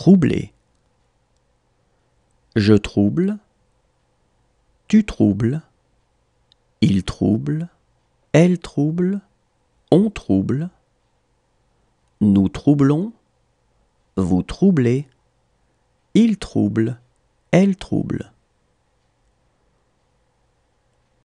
troublé. Je trouble, tu troubles, il trouble, elle trouble, on trouble, nous troublons, vous troublez, il trouble, elle trouble.